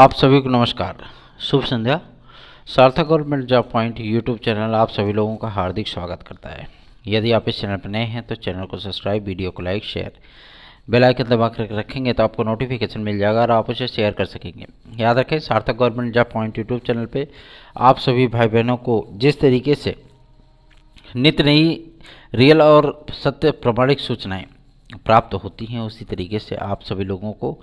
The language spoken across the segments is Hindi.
आप सभी को नमस्कार शुभ संध्या Sarthak government job point YouTube channel आप सभी लोगों का हार्दिक स्वागत करता है यदि आप इस चैनल पर नए हैं तो चैनल को सब्सक्राइब वीडियो को लाइक शेयर बेल आइकन दबा कर रखेंगे तो आपको नोटिफिकेशन मिल जाएगा और आप उसे शेयर कर सकेंगे याद रखें Sarthak government job point YouTube channel पर आप सभी भाई बहनों को जिस तरीके से नित नई रियल और सत्य प्रमाणिक सूचनाएँ प्राप्त होती हैं उसी तरीके से आप सभी लोगों को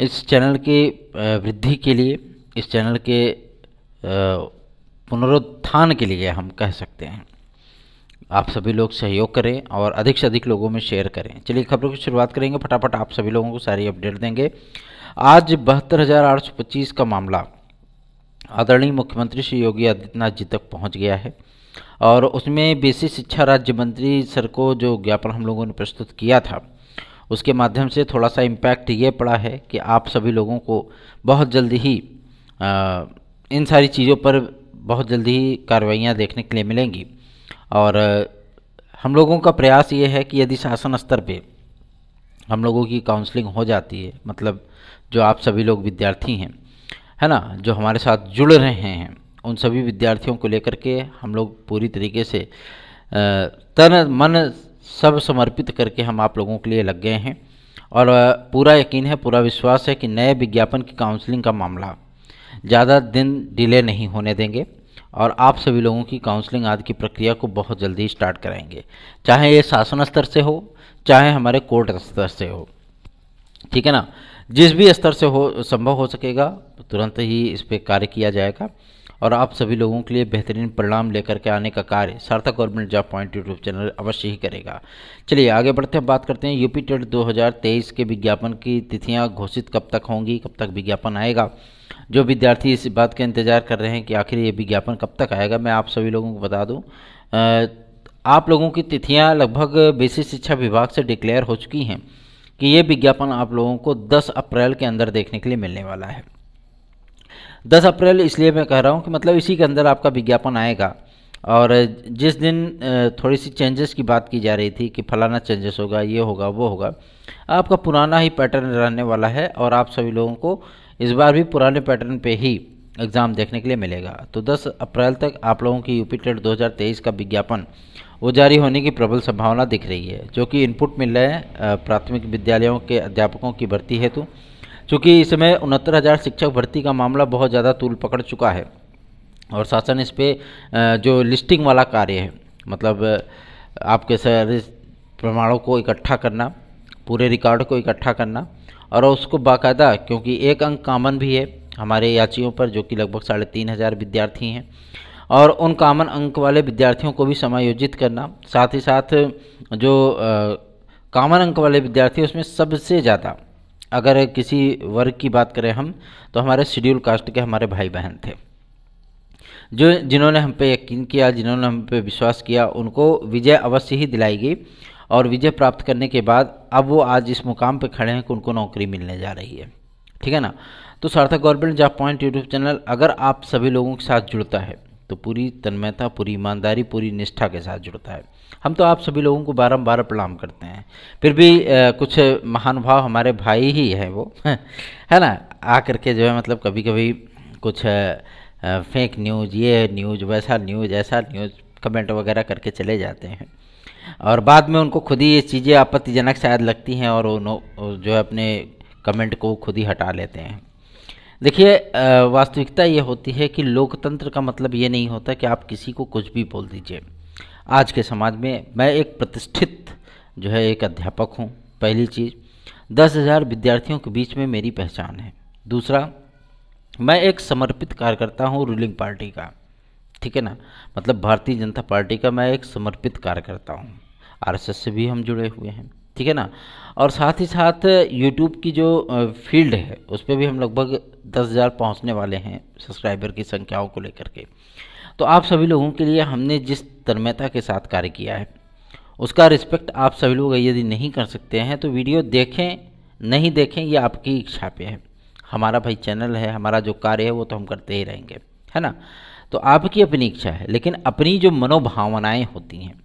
इस चैनल की वृद्धि के लिए इस चैनल के पुनरुत्थान के लिए हम कह सकते हैं आप सभी लोग सहयोग करें और अधिक से अधिक लोगों में शेयर करें चलिए खबरों की शुरुआत करेंगे फटाफट आप सभी लोगों को सारी अपडेट देंगे आज बहत्तर हज़ार आठ सौ पच्चीस का मामला आदरणीय मुख्यमंत्री श्री योगी आदित्यनाथ जी तक पहुंच गया है और उसमें बेसिक शिक्षा राज्य मंत्री सर को जो ज्ञापन हम लोगों ने प्रस्तुत किया था उसके माध्यम से थोड़ा सा इम्पैक्ट ये पड़ा है कि आप सभी लोगों को बहुत जल्दी ही आ, इन सारी चीज़ों पर बहुत जल्दी ही कार्रवाइयाँ देखने के लिए मिलेंगी और हम लोगों का प्रयास ये है कि यदि शासन स्तर पे हम लोगों की काउंसलिंग हो जाती है मतलब जो आप सभी लोग विद्यार्थी हैं है ना जो हमारे साथ जुड़ रहे हैं उन सभी विद्यार्थियों को लेकर के हम लोग पूरी तरीके से तन मन सब समर्पित करके हम आप लोगों के लिए लग गए हैं और पूरा यकीन है पूरा विश्वास है कि नए विज्ञापन की काउंसलिंग का मामला ज़्यादा दिन डिले नहीं होने देंगे और आप सभी लोगों की काउंसलिंग आदि की प्रक्रिया को बहुत जल्दी स्टार्ट कराएंगे चाहे ये शासन स्तर से हो चाहे हमारे कोर्ट स्तर से हो ठीक है ना जिस भी स्तर से हो संभव हो सकेगा तुरंत ही इस पर कार्य किया जाएगा और आप सभी लोगों के लिए बेहतरीन परिणाम लेकर के आने का कार्य Sarthak government job point YouTube channel अवश्य ही करेगा चलिए आगे बढ़ते हैं बात करते हैं यूपी टेट 2023 के विज्ञापन की तिथियाँ घोषित कब तक होंगी कब तक विज्ञापन आएगा जो विद्यार्थी इस बात का इंतजार कर रहे हैं कि आखिर ये विज्ञापन कब तक आएगा मैं आप सभी लोगों को बता दूँ आप लोगों की तिथियाँ लगभग बेसिक शिक्षा विभाग से डिक्लेयर हो चुकी हैं कि ये विज्ञापन आप लोगों को 10 अप्रैल के अंदर देखने के लिए मिलने वाला है दस अप्रैल इसलिए मैं कह रहा हूँ कि मतलब इसी के अंदर आपका विज्ञापन आएगा और जिस दिन थोड़ी सी चेंजेस की बात की जा रही थी कि फलाना चेंजेस होगा ये होगा वो होगा आपका पुराना ही पैटर्न रहने वाला है और आप सभी लोगों को इस बार भी पुराने पैटर्न पे ही एग्ज़ाम देखने के लिए मिलेगा तो 10 अप्रैल तक आप लोगों की यूपी टेट दो का विज्ञापन वो जारी होने की प्रबल संभावना दिख रही है जो कि इनपुट मिल रहे हैं प्राथमिक विद्यालयों के अध्यापकों की भर्ती हेतु चूँकि इसमें उनहत्तर हज़ार शिक्षक भर्ती का मामला बहुत ज़्यादा तूल पकड़ चुका है और शासन इस पर जो लिस्टिंग वाला कार्य है मतलब आपके सारे प्रमाणों को इकट्ठा करना पूरे रिकॉर्ड को इकट्ठा करना और उसको बाकायदा क्योंकि एक अंक कामन भी है हमारे याचियों पर जो कि लगभग साढ़े तीन हज़ार विद्यार्थी हैं और उन कामन अंक वाले विद्यार्थियों को भी समायोजित करना साथ ही साथ जो आ, कामन अंक वाले विद्यार्थी उसमें सबसे ज़्यादा अगर किसी वर्ग की बात करें हम तो हमारे शेड्यूल कास्ट के हमारे भाई बहन थे जो जिन्होंने हम पे यकीन किया जिन्होंने हम पे विश्वास किया उनको विजय अवश्य ही दिलाई गई और विजय प्राप्त करने के बाद अब वो आज इस मुकाम पे खड़े हैं कि उनको नौकरी मिलने जा रही है ठीक है ना तो Sarthak government job point YouTube channel अगर आप सभी लोगों के साथ जुड़ता है तो पूरी तन्मयता पूरी ईमानदारी पूरी निष्ठा के साथ जुड़ता है हम तो आप सभी लोगों को बारम्बार प्रणाम करते हैं फिर भी आ, कुछ महानुभाव हमारे भाई ही हैं वो है ना आ करके जो है मतलब कभी कभी कुछ फेक न्यूज़ ये न्यूज़ वैसा न्यूज़ ऐसा न्यूज़ कमेंट वगैरह करके चले जाते हैं और बाद में उनको खुद ही ये चीज़ें आपत्तिजनक शायद लगती हैं और वो जो है अपने कमेंट को खुद ही हटा लेते हैं देखिए वास्तविकता ये होती है कि लोकतंत्र का मतलब ये नहीं होता कि आप किसी को कुछ भी बोल दीजिए आज के समाज में मैं एक प्रतिष्ठित जो है एक अध्यापक हूँ पहली चीज़ दस हज़ार विद्यार्थियों के बीच में मेरी पहचान है दूसरा मैं एक समर्पित कार्यकर्ता हूँ रूलिंग पार्टी का ठीक है ना मतलब भारतीय जनता पार्टी का मैं एक समर्पित कार्यकर्ता हूँ आर से भी हम जुड़े हुए हैं ठीक है ना और साथ ही साथ यूट्यूब की जो फील्ड है उस पर भी हम लगभग दस हज़ार पहुँचने वाले हैं सब्सक्राइबर की संख्याओं को लेकर के तो आप सभी लोगों के लिए हमने जिस तन्मयता के साथ कार्य किया है उसका रिस्पेक्ट आप सभी लोग यदि नहीं कर सकते हैं तो वीडियो देखें नहीं देखें ये आपकी इच्छा पे है हमारा भाई चैनल है हमारा जो कार्य है वो तो हम करते ही रहेंगे है ना तो आपकी अपनी इच्छा है लेकिन अपनी जो मनोभावनाएँ होती हैं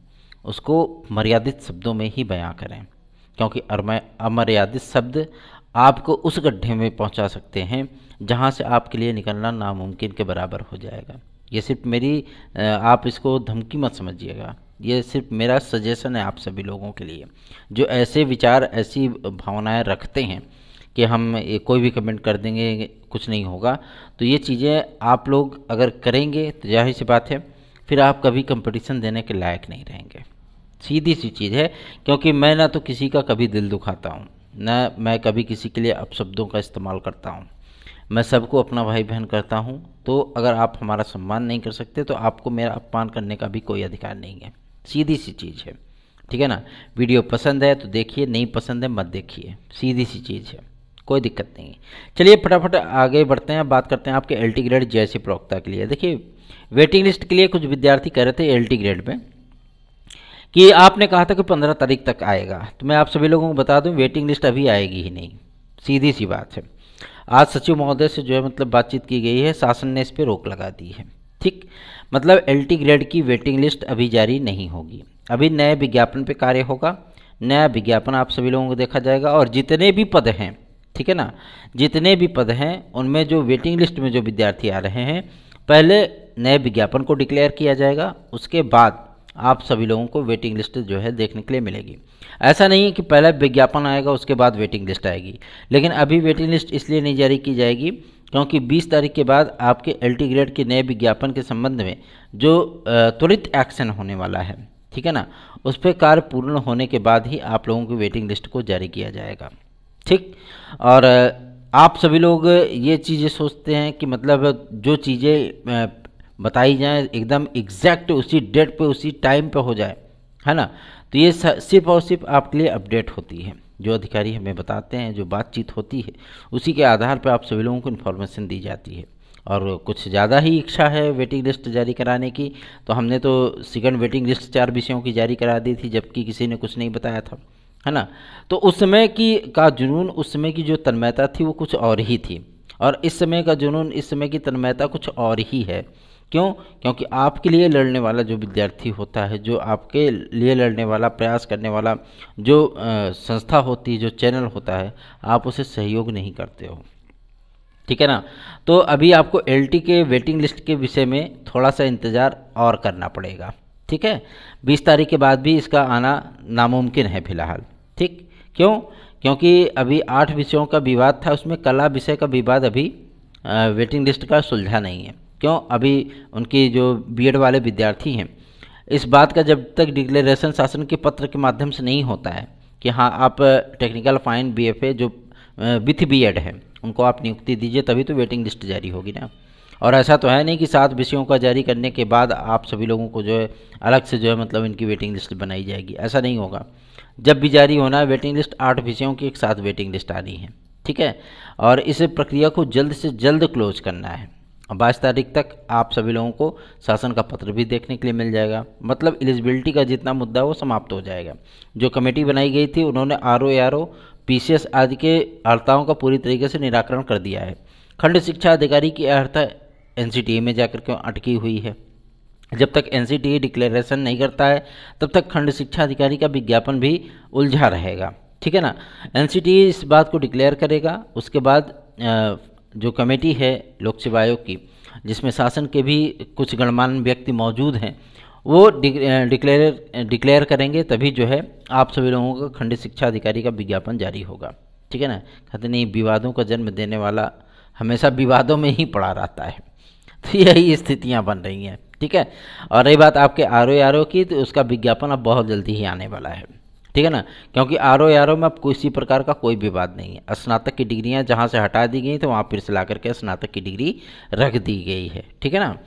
उसको मर्यादित शब्दों में ही बयां करें क्योंकि अमर्यादित शब्द आपको उस गड्ढे में पहुंचा सकते हैं जहां से आपके लिए निकलना नामुमकिन के बराबर हो जाएगा ये सिर्फ मेरी आप इसको धमकी मत समझिएगा ये सिर्फ मेरा सजेशन है आप सभी लोगों के लिए जो ऐसे विचार ऐसी भावनाएं रखते हैं कि हम कोई भी कमेंट कर देंगे कुछ नहीं होगा तो ये चीज़ें आप लोग अगर करेंगे तो जाहिर सी बात है फिर आप कभी कंपटीशन देने के लायक नहीं रहेंगे सीधी सी चीज़ है क्योंकि मैं ना तो किसी का कभी दिल दुखाता हूँ ना मैं कभी किसी के लिए अपशब्दों का इस्तेमाल करता हूँ मैं सबको अपना भाई बहन करता हूँ तो अगर आप हमारा सम्मान नहीं कर सकते तो आपको मेरा अपमान करने का भी कोई अधिकार नहीं है सीधी सी चीज़ है ठीक है ना वीडियो पसंद है तो देखिए नहीं पसंद है मत देखिए सीधी सी चीज़ है कोई दिक्कत नहीं है चलिए फटाफट आगे बढ़ते हैं बात करते हैं आपके एल ग्रेड जैसी प्रवक्ता के लिए देखिए वेटिंग लिस्ट के लिए कुछ विद्यार्थी कह रहे थे एल ग्रेड में कि आपने कहा था कि पंद्रह तारीख तक आएगा तो मैं आप सभी लोगों को बता दूं वेटिंग लिस्ट अभी आएगी ही नहीं सीधी सी बात है आज सचिव महोदय से जो है मतलब बातचीत की गई है शासन ने इस पर रोक लगा दी है ठीक मतलब एल ग्रेड की वेटिंग लिस्ट अभी जारी नहीं होगी अभी नए विज्ञापन पर कार्य होगा नया विज्ञापन आप सभी लोगों को देखा जाएगा और जितने भी पद हैं ठीक है ना जितने भी पद हैं उनमें जो वेटिंग लिस्ट में जो विद्यार्थी आ रहे हैं पहले नए विज्ञापन को डिक्लेयर किया जाएगा उसके बाद आप सभी लोगों को वेटिंग लिस्ट जो है देखने के लिए मिलेगी ऐसा नहीं है कि पहले विज्ञापन आएगा उसके बाद वेटिंग लिस्ट आएगी लेकिन अभी वेटिंग लिस्ट इसलिए नहीं जारी की जाएगी क्योंकि 20 तारीख के बाद आपके एल ग्रेड के नए विज्ञापन के संबंध में जो त्वरित एक्शन होने वाला है ठीक है ना उस पर कार्य पूर्ण होने के बाद ही आप लोगों की वेटिंग लिस्ट को जारी किया जाएगा ठीक और आप सभी लोग ये चीज़ें सोचते हैं कि मतलब जो चीज़ें बताई जाए एकदम एग्जैक्ट उसी डेट पे उसी टाइम पे हो जाए है ना तो ये सिर्फ और सिर्फ आपके लिए अपडेट होती है जो अधिकारी हमें बताते हैं जो बातचीत होती है उसी के आधार पर आप सभी लोगों को इन्फॉर्मेशन दी जाती है और कुछ ज़्यादा ही इच्छा है वेटिंग लिस्ट जारी कराने की तो हमने तो सेकंड वेटिंग लिस्ट चार विषयों की जारी करा दी थी जबकि किसी ने कुछ नहीं बताया था है ना तो उस समय की का जुनून उस समय की जो तन्मयता थी वो कुछ और ही थी और इस समय का जुनून इस समय की तन्मयता कुछ और ही है क्यों क्योंकि आपके लिए लड़ने वाला जो विद्यार्थी होता है जो आपके लिए लड़ने वाला प्रयास करने वाला जो संस्था होती है जो चैनल होता है आप उसे सहयोग नहीं करते हो ठीक है ना तो अभी आपको एल के वेटिंग लिस्ट के विषय में थोड़ा सा इंतज़ार और करना पड़ेगा ठीक है बीस तारीख के बाद भी इसका आना नामुमकिन है फिलहाल ठीक क्यों क्योंकि अभी आठ विषयों का विवाद था उसमें कला विषय का विवाद अभी वेटिंग लिस्ट का सुलझा नहीं है क्यों अभी उनकी जो बीएड वाले विद्यार्थी हैं इस बात का जब तक डिक्लेरेशन शासन के पत्र के माध्यम से नहीं होता है कि हाँ आप टेक्निकल फाइन बीएफए जो विथ बीएड है उनको आप नियुक्ति दीजिए तभी तो वेटिंग लिस्ट जारी होगी ना और ऐसा तो है नहीं कि सात विषयों का जारी करने के बाद आप सभी लोगों को जो है अलग से जो है मतलब इनकी वेटिंग लिस्ट बनाई जाएगी ऐसा नहीं होगा जब भी जारी होना है वेटिंग लिस्ट आठ विषयों की एक साथ वेटिंग लिस्ट आनी है ठीक है और इस प्रक्रिया को जल्द से जल्द क्लोज करना है बाईस तारीख तक आप सभी लोगों को शासन का पत्र भी देखने के लिए मिल जाएगा मतलब एलिजिबिलिटी का जितना मुद्दा है वो समाप्त हो जाएगा जो कमेटी बनाई गई थी उन्होंने R O R O P C S आदि के अर्थाओं का पूरी तरीके से निराकरण कर दिया है खंड शिक्षा अधिकारी की अर्था एन सी टी ए में जाकर क्यों अटकी हुई है जब तक N C T E declaration नहीं करता है तब तक खंड शिक्षा अधिकारी का विज्ञापन भी उलझा रहेगा ठीक है ना एन सी टी ए इस बात को डिक्लेयर करेगा उसके बाद आ, जो कमेटी है लोक सेवा आयोग की जिसमें शासन के भी कुछ गणमान्य व्यक्ति मौजूद हैं वो डिक्लेयर डिक्लेयर करेंगे तभी जो है आप सभी लोगों का खंडित शिक्षा अधिकारी का विज्ञापन जारी होगा ठीक है ना कहते नहीं विवादों का जन्म देने वाला हमेशा विवादों में ही पड़ा रहता है तो यही स्थितियाँ बन रही हैं ठीक है और रही बात आपके आर ओ की तो उसका विज्ञापन अब बहुत जल्दी ही आने वाला है ठीक है ना क्योंकि आर ओ आर ओ में अब किसी प्रकार का कोई विवाद नहीं है स्नातक की डिग्रियाँ जहाँ से हटा दी गई तो वहाँ फिर से ला करके स्नातक की डिग्री रख दी गई है ठीक है ना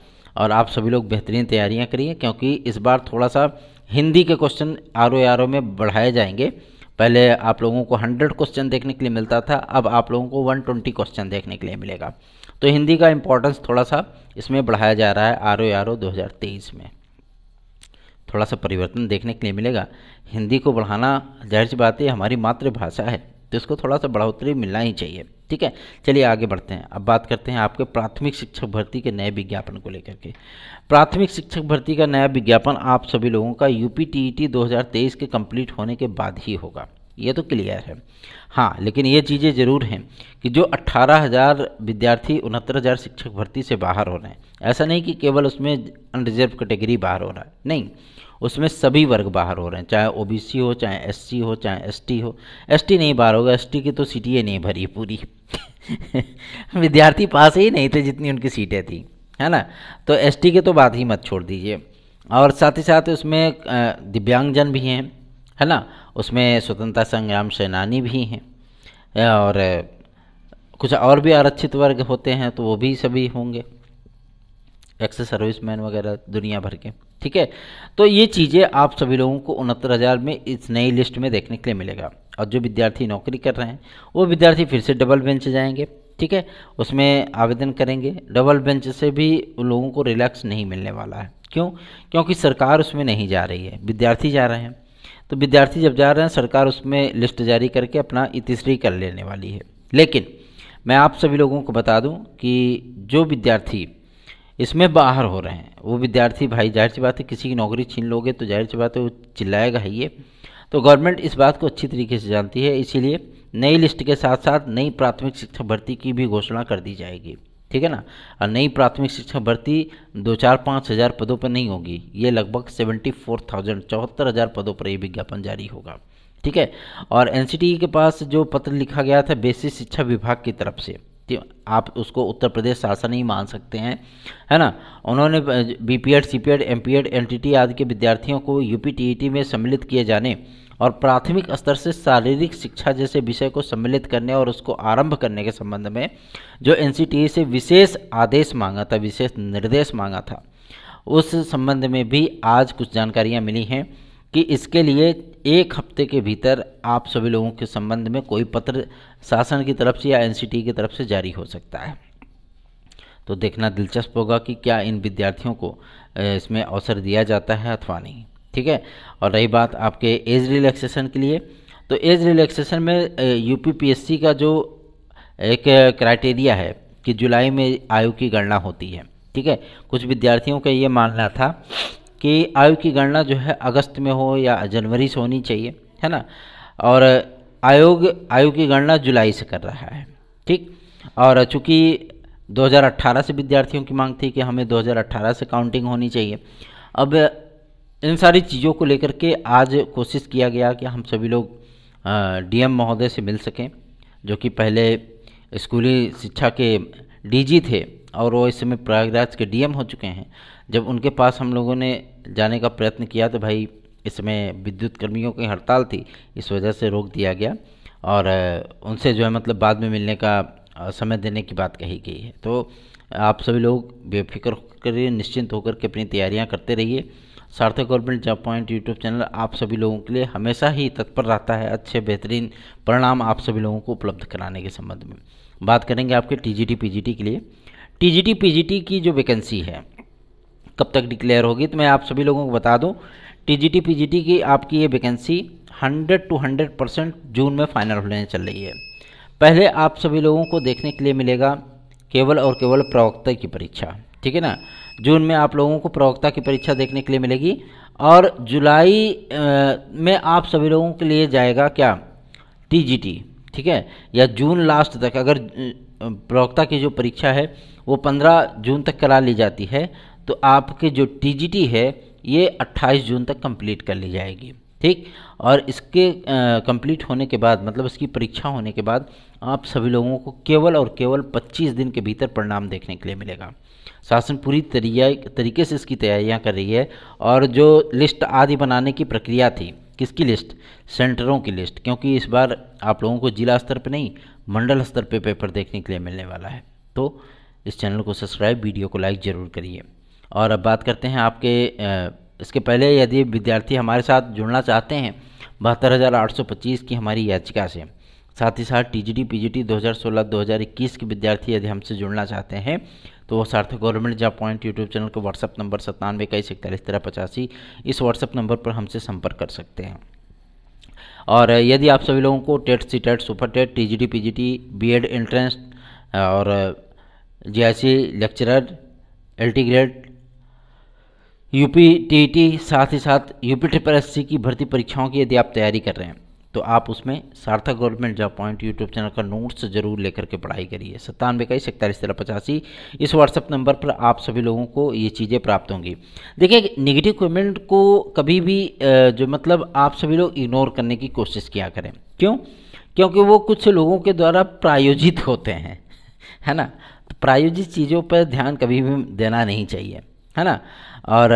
और आप सभी लोग बेहतरीन तैयारियाँ करिए क्योंकि इस बार थोड़ा सा हिंदी के question R O R O में बढ़ाए जाएंगे पहले आप लोगों को 100 क्वेश्चन देखने के लिए मिलता था अब आप लोगों को 120 क्वेश्चन देखने के लिए मिलेगा तो हिंदी का इम्पोर्टेंस थोड़ा सा इसमें बढ़ाया जा रहा है आर ओ आर ओ दो में थोड़ा सा परिवर्तन देखने के लिए मिलेगा हिंदी को बढ़ाना जाहिर सी बात है हमारी मातृभाषा है तो इसको थोड़ा सा बढ़ोतरी मिलना ही चाहिए ठीक है चलिए आगे बढ़ते हैं अब बात करते हैं आपके प्राथमिक शिक्षक भर्ती के नए विज्ञापन को लेकर के प्राथमिक शिक्षक भर्ती का नया विज्ञापन आप सभी लोगों का U P T E T दो हज़ार तेईस के कंप्लीट होने के बाद ही होगा ये तो क्लियर है हाँ लेकिन ये चीज़ें ज़रूर हैं कि जो 18,000 विद्यार्थी उनहत्तर शिक्षक भर्ती से बाहर हो रहे हैं ऐसा नहीं कि केवल उसमें अनरिजर्व कैटेगरी बाहर हो रहा है नहीं उसमें सभी वर्ग बाहर हो रहे हैं चाहे ओ हो चाहे एस हो चाहे एस हो एस नहीं बाहर होगा एस की तो सीटें नहीं भरी पूरी विद्यार्थी पास ही नहीं थे जितनी उनकी सीटें थी है ना तो एस टी की तो बात ही मत छोड़ दीजिए और साथ ही साथ उसमें दिव्यांगजन भी हैं है ना उसमें स्वतंत्रता संग्राम सेनानी भी हैं और कुछ और भी आरक्षित वर्ग होते हैं तो वो भी सभी होंगे एक्स सर्विस मैन वगैरह दुनिया भर के ठीक है तो ये चीज़ें आप सभी लोगों को उनहत्तर हज़ार में इस नई लिस्ट में देखने के लिए मिलेगा और जो विद्यार्थी नौकरी कर रहे हैं वो विद्यार्थी फिर से डबल बेंच जाएंगे ठीक है उसमें आवेदन करेंगे डबल बेंच से भी उन लोगों को रिलैक्स नहीं मिलने वाला है क्यों क्योंकि सरकार उसमें नहीं जा रही है विद्यार्थी जा रहे हैं तो विद्यार्थी जब जा रहे हैं सरकार उसमें लिस्ट जारी करके अपना तीसरी कर लेने वाली है लेकिन मैं आप सभी लोगों को बता दूं कि जो विद्यार्थी इसमें बाहर हो रहे हैं वो विद्यार्थी भाई जाहिर सी बात है किसी की नौकरी छीन लोगे तो जाहिर सी बात है वो चिल्लाएगा ही ये तो गवर्नमेंट इस बात को अच्छी तरीके से जानती है इसीलिए नई लिस्ट के साथ साथ नई प्राथमिक शिक्षा भर्ती की भी घोषणा कर दी जाएगी ठीक है ना और नई प्राथमिक शिक्षा भर्ती दो चार पाँच हज़ार पदों पर नहीं होगी ये लगभग सेवेंटी फोर थाउजेंड चौहत्तर हज़ार पदों पर ये विज्ञापन जारी होगा ठीक है और एन के पास जो पत्र लिखा गया था बेसिक शिक्षा विभाग की तरफ से कि आप उसको उत्तर प्रदेश शासन ही मान सकते हैं है ना उन्होंने B P Ed C P Ed M P Ed N T T आदि के विद्यार्थियों को U P T E T में सम्मिलित किए जाने और प्राथमिक स्तर से शारीरिक शिक्षा जैसे विषय को सम्मिलित करने और उसको आरंभ करने के संबंध में जो एन से विशेष आदेश मांगा था विशेष निर्देश मांगा था उस संबंध में भी आज कुछ जानकारियाँ मिली हैं कि इसके लिए एक हफ्ते के भीतर आप सभी लोगों के संबंध में कोई पत्र शासन की तरफ से या एनसीटी की तरफ से जारी हो सकता है तो देखना दिलचस्प होगा कि क्या इन विद्यार्थियों को इसमें अवसर दिया जाता है अथवा नहीं ठीक है और रही बात आपके एज रिलैक्सेशन के लिए तो एज रिलैक्सेशन में यूपीपीएससी का जो एक क्राइटेरिया है कि जुलाई में आयु की गणना होती है ठीक है कुछ विद्यार्थियों का ये मानना था कि आयु की गणना जो है अगस्त में हो या जनवरी से होनी चाहिए है ना और आयोग आयु की गणना जुलाई से कर रहा है ठीक और चूँकि 2018 से विद्यार्थियों की मांग थी कि हमें 2018 से काउंटिंग होनी चाहिए अब इन सारी चीज़ों को लेकर के आज कोशिश किया गया कि हम सभी लोग डीएम महोदय से मिल सकें जो कि पहले स्कूली शिक्षा के डीजी थे और वो इस समय प्रयागराज के डीएम हो चुके हैं जब उनके पास हम लोगों ने जाने का प्रयत्न किया तो भाई इसमें विद्युत कर्मियों की हड़ताल थी इस वजह से रोक दिया गया और उनसे जो है मतलब बाद में मिलने का समय देने की बात कही गई है तो आप सभी लोग बेफिक्र होकर निश्चिंत होकर के अपनी तैयारियां करते रहिए Sarthak government job point YouTube channel आप सभी लोगों के लिए हमेशा ही तत्पर रहता है अच्छे बेहतरीन परिणाम आप सभी लोगों को उपलब्ध कराने के संबंध में बात करेंगे आपके टी जी टी के लिए टी जी टी की जो वैकेंसी है कब तक डिक्लेयर होगी तो मैं आप सभी लोगों को बता दूं टीजीटी पीजीटी की आपकी ये वैकेंसी 100 टू 100 परसेंट जून में फाइनल होने चल रही है पहले आप सभी लोगों को देखने के लिए मिलेगा केवल और केवल प्रवक्ता की परीक्षा ठीक है ना जून में आप लोगों को प्रवक्ता की परीक्षा देखने के लिए मिलेगी और जुलाई में आप सभी लोगों के लिए जाएगा क्या टी ठीक है या जून लास्ट तक अगर प्रवक्ता की जो परीक्षा है वो 15 जून तक करा ली जाती है तो आपके जो टी है ये 28 जून तक कंप्लीट कर ली जाएगी ठीक और इसके कंप्लीट होने के बाद मतलब इसकी परीक्षा होने के बाद आप सभी लोगों को केवल और केवल 25 दिन के भीतर परिणाम देखने के लिए मिलेगा शासन पूरी तरीके से इसकी तैयारियां कर रही है और जो लिस्ट आदि बनाने की प्रक्रिया थी किसकी लिस्ट सेंटरों की लिस्ट क्योंकि इस बार आप लोगों को जिला स्तर पर नहीं मंडल स्तर पर पे पेपर देखने के लिए मिलने वाला है तो इस चैनल को सब्सक्राइब वीडियो को लाइक ज़रूर करिए और अब बात करते हैं आपके इसके पहले यदि विद्यार्थी हमारे साथ जुड़ना चाहते हैं बहत्तर हज़ार आठ सौ पच्चीस की हमारी याचिका से साथ ही साथ टी जी 2016 पी के विद्यार्थी यदि हमसे जुड़ना चाहते हैं तो वो Sarthak government job point YouTube channel को व्हाट्सअप नंबर सत्तानवे इक्कीस इकतालीस तेरह पचासी इस व्हाट्सअप नंबर पर हमसे संपर्क कर सकते हैं और यदि आप सभी लोगों को TET C TET super TET T G T P G T B Ed entrance और J I C lecturer L T grade UP T साथ ही साथ यूपी ट्रिपल एस की भर्ती परीक्षाओं की यदि आप तैयारी कर रहे हैं तो आप उसमें Sarthak government job point YouTube channel का नोट्स जरूर लेकर के पढ़ाई करिए सत्तानवे इक्कीस इकतालीस तेरह पचासी इस व्हाट्सअप नंबर पर आप सभी लोगों को ये चीज़ें प्राप्त होंगी देखिए निगेटिव कमेंट को कभी भी जो मतलब आप सभी लोग इग्नोर करने की कोशिश किया करें क्यों क्योंकि वो कुछ लोगों के द्वारा प्रायोजित होते हैं है ना प्रायोजित चीज़ों पर ध्यान कभी भी देना नहीं चाहिए है ना और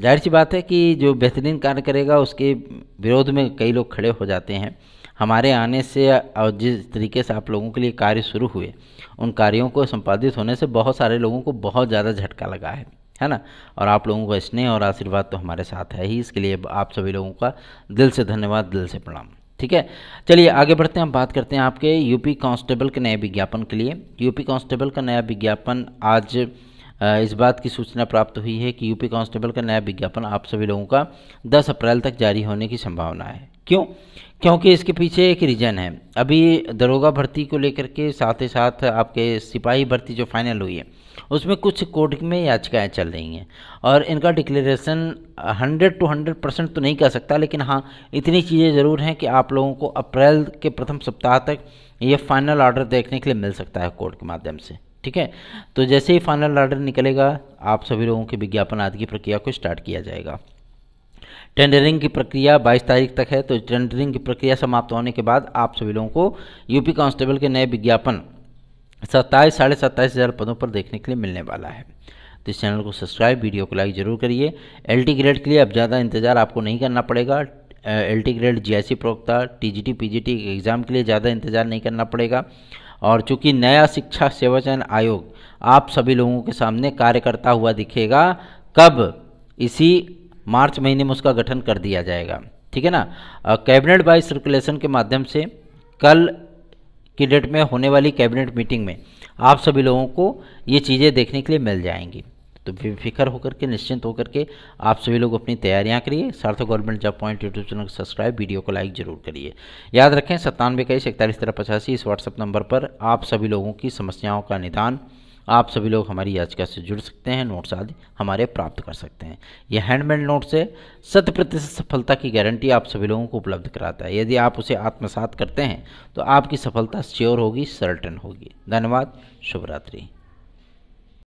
जाहिर सी बात है कि जो बेहतरीन कार्य करेगा उसके विरोध में कई लोग खड़े हो जाते हैं हमारे आने से और जिस तरीके से आप लोगों के लिए कार्य शुरू हुए उन कार्यों को संपादित होने से बहुत सारे लोगों को बहुत ज़्यादा झटका लगा है है ना और आप लोगों का स्नेह और आशीर्वाद तो हमारे साथ है ही इसके लिए आप सभी लोगों का दिल से धन्यवाद दिल से प्रणाम ठीक है चलिए आगे बढ़ते हैं हम बात करते हैं आपके यूपी कांस्टेबल के नए विज्ञापन के लिए यूपी कांस्टेबल का नया विज्ञापन आज इस बात की सूचना प्राप्त हुई है कि यूपी कांस्टेबल का नया विज्ञापन आप सभी लोगों का 10 अप्रैल तक जारी होने की संभावना है क्यों क्योंकि इसके पीछे एक रीज़न है अभी दरोगा भर्ती को लेकर के साथ ही साथ आपके सिपाही भर्ती जो फाइनल हुई है उसमें कुछ कोर्ट में याचिकाएं चल रही हैं और इनका डिक्लेरेशन 100 टू 100 परसेंट तो नहीं कह सकता लेकिन हाँ इतनी चीज़ें ज़रूर हैं कि आप लोगों को अप्रैल के प्रथम सप्ताह तक ये फाइनल ऑर्डर देखने के लिए मिल सकता है कोर्ट के माध्यम से ठीक है तो जैसे ही फाइनल ऑर्डर निकलेगा आप सभी लोगों के विज्ञापन आदि की प्रक्रिया को स्टार्ट किया जाएगा टेंडरिंग की प्रक्रिया 22 तारीख तक है तो टेंडरिंग की प्रक्रिया समाप्त होने के बाद आप सभी लोगों को यूपी कांस्टेबल के नए विज्ञापन सत्ताईस साढ़े सत्ताईस हज़ार पदों पर देखने के लिए मिलने वाला है तो इस चैनल को सब्सक्राइब वीडियो को लाइक जरूर करिए एल ग्रेड के लिए अब ज़्यादा इंतजार आपको नहीं करना पड़ेगा एल ग्रेड जी प्रवक्ता टी जी टी एग्ज़ाम के लिए ज़्यादा इंतजार नहीं करना पड़ेगा और चूँकि नया शिक्षा सेवाचयन आयोग आप सभी लोगों के सामने कार्य करता हुआ दिखेगा कब इसी मार्च महीने में उसका गठन कर दिया जाएगा ठीक है ना कैबिनेट बाय सर्कुलेशन के माध्यम से कल की डेट में होने वाली कैबिनेट मीटिंग में आप सभी लोगों को ये चीज़ें देखने के लिए मिल जाएंगी तो बेफिक्र होकर के निश्चिंत होकर के आप सभी लोग अपनी तैयारियां करिए Sarthak government job point YouTube channel को सब्सक्राइब वीडियो को लाइक जरूर करिए याद रखें सत्तानवे इक्कीस इकतालीस तरह पचासी इस व्हाट्सअप नंबर पर आप सभी लोगों की समस्याओं का निदान आप सभी लोग हमारी याचिका से जुड़ सकते हैं नोट्स आदि हमारे प्राप्त कर सकते हैं यह हैंडमेड नोट्स है शत प्रतिशत सफलता की गारंटी आप सभी लोगों को उपलब्ध कराता है यदि आप उसे आत्मसात करते हैं तो आपकी सफलता श्योर होगी सर्टन होगी धन्यवाद शुभरात्रि